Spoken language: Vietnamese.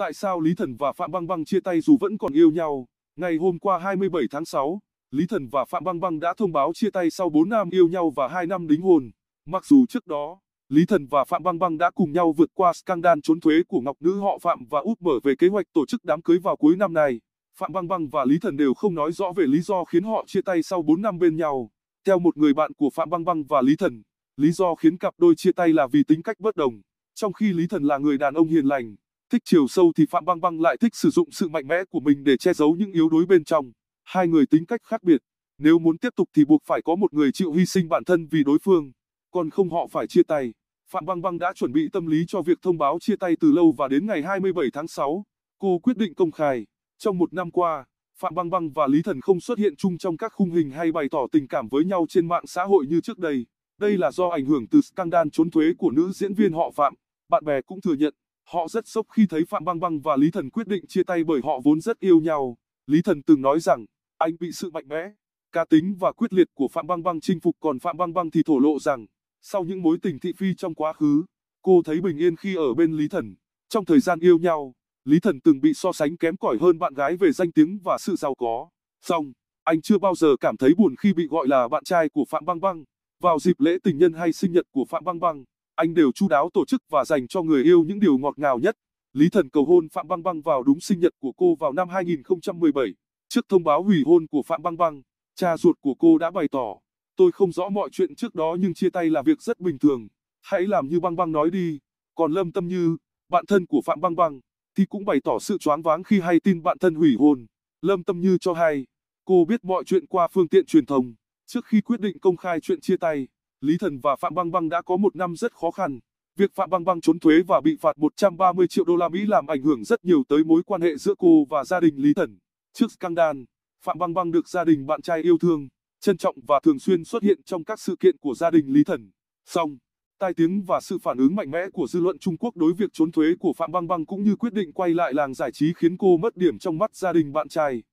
Tại sao Lý Thần và Phạm Băng Băng chia tay dù vẫn còn yêu nhau? Ngày hôm qua 27 tháng 6, Lý Thần và Phạm Băng Băng đã thông báo chia tay sau 4 năm yêu nhau và 2 năm đính hôn. Mặc dù trước đó, Lý Thần và Phạm Băng Băng đã cùng nhau vượt qua scandal trốn thuế của Ngọc Nữ họ Phạm và út mở về kế hoạch tổ chức đám cưới vào cuối năm nay. Phạm Băng Băng và Lý Thần đều không nói rõ về lý do khiến họ chia tay sau 4 năm bên nhau. Theo một người bạn của Phạm Băng Băng và Lý Thần, lý do khiến cặp đôi chia tay là vì tính cách bất đồng. Trong khi Lý Thần là người đàn ông hiền lành, Thích chiều sâu thì Phạm Băng Băng lại thích sử dụng sự mạnh mẽ của mình để che giấu những yếu đuối bên trong. Hai người tính cách khác biệt, nếu muốn tiếp tục thì buộc phải có một người chịu hy sinh bản thân vì đối phương, còn không họ phải chia tay. Phạm Băng Băng đã chuẩn bị tâm lý cho việc thông báo chia tay từ lâu và đến ngày 27 tháng 6, cô quyết định công khai. Trong một năm qua, Phạm Băng Băng và Lý Thần không xuất hiện chung trong các khung hình hay bày tỏ tình cảm với nhau trên mạng xã hội như trước đây. Đây là do ảnh hưởng từ scandal trốn thuế của nữ diễn viên họ Phạm. Bạn bè cũng thừa nhận Họ rất sốc khi thấy Phạm Băng Băng và Lý Thần quyết định chia tay bởi họ vốn rất yêu nhau. Lý Thần từng nói rằng, anh bị sự mạnh mẽ, cá tính và quyết liệt của Phạm Băng Băng chinh phục còn Phạm Băng Băng thì thổ lộ rằng, sau những mối tình thị phi trong quá khứ, cô thấy bình yên khi ở bên Lý Thần. Trong thời gian yêu nhau, Lý Thần từng bị so sánh kém cỏi hơn bạn gái về danh tiếng và sự giàu có. Xong, anh chưa bao giờ cảm thấy buồn khi bị gọi là bạn trai của Phạm Băng Băng. Vào dịp lễ tình nhân hay sinh nhật của Phạm Băng Băng, anh đều chu đáo tổ chức và dành cho người yêu những điều ngọt ngào nhất. Lý Thần cầu hôn Phạm Băng Băng vào đúng sinh nhật của cô vào năm 2017. Trước thông báo hủy hôn của Phạm Băng Băng, cha ruột của cô đã bày tỏ, tôi không rõ mọi chuyện trước đó nhưng chia tay là việc rất bình thường, hãy làm như Băng Băng nói đi. Còn Lâm Tâm Như, bạn thân của Phạm Băng Băng, thì cũng bày tỏ sự choáng váng khi hay tin bạn thân hủy hôn. Lâm Tâm Như cho hay, cô biết mọi chuyện qua phương tiện truyền thông, trước khi quyết định công khai chuyện chia tay. Lý Thần và Phạm Băng Băng đã có một năm rất khó khăn. Việc Phạm Băng Băng trốn thuế và bị phạt 130 triệu đô la Mỹ làm ảnh hưởng rất nhiều tới mối quan hệ giữa cô và gia đình Lý Thần. Trước scandal, Phạm Băng Băng được gia đình bạn trai yêu thương, trân trọng và thường xuyên xuất hiện trong các sự kiện của gia đình Lý Thần. Song, tai tiếng và sự phản ứng mạnh mẽ của dư luận Trung Quốc đối việc trốn thuế của Phạm Băng Băng cũng như quyết định quay lại làng giải trí khiến cô mất điểm trong mắt gia đình bạn trai.